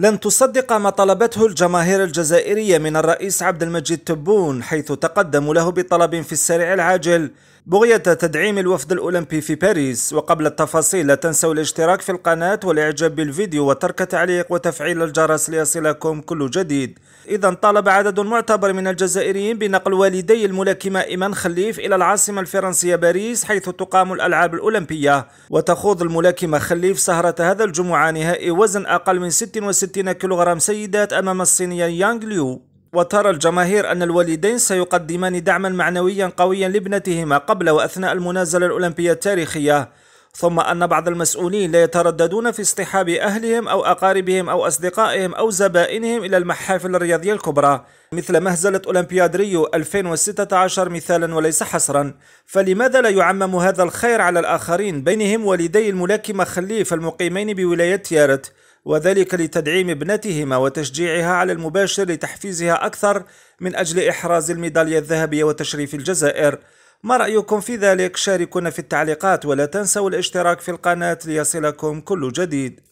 لن تصدق ما طلبته الجماهير الجزائرية من الرئيس عبد المجيد تبون حيث تقدموا له بطلب في السريع العاجل بغية تدعيم الوفد الأولمبي في باريس وقبل التفاصيل لا تنسوا الاشتراك في القناة والإعجاب بالفيديو وترك تعليق وتفعيل الجرس ليصلكم كل جديد إذا طالب عدد معتبر من الجزائريين بنقل والدي الملاكمة إيمان خليف إلى العاصمة الفرنسية باريس حيث تقام الألعاب الأولمبية وتخوض الملاكمة خليف سهرة هذا الجمعة نهائي وزن أقل من 66 60 كيلوغرام سيدات أمام الصينية يانغ ليو وترى الجماهير أن الوالدين سيقدمان دعما معنويا قويا لابنتهما قبل وأثناء المنازلة الأولمبية التاريخية ثم أن بعض المسؤولين لا يترددون في اصطحاب أهلهم أو أقاربهم أو أصدقائهم أو زبائنهم إلى المحافل الرياضية الكبرى مثل مهزلة أولمبياد ريو 2016 مثالا وليس حصرا فلماذا لا يعمم هذا الخير على الآخرين بينهم والدي الملاكمة خليف المقيمين بولاية تيارت وذلك لتدعيم ابنتهما وتشجيعها على المباشر لتحفيزها أكثر من أجل إحراز الميدالية الذهبية وتشريف الجزائر ما رأيكم في ذلك؟ شاركونا في التعليقات ولا تنسوا الاشتراك في القناة ليصلكم كل جديد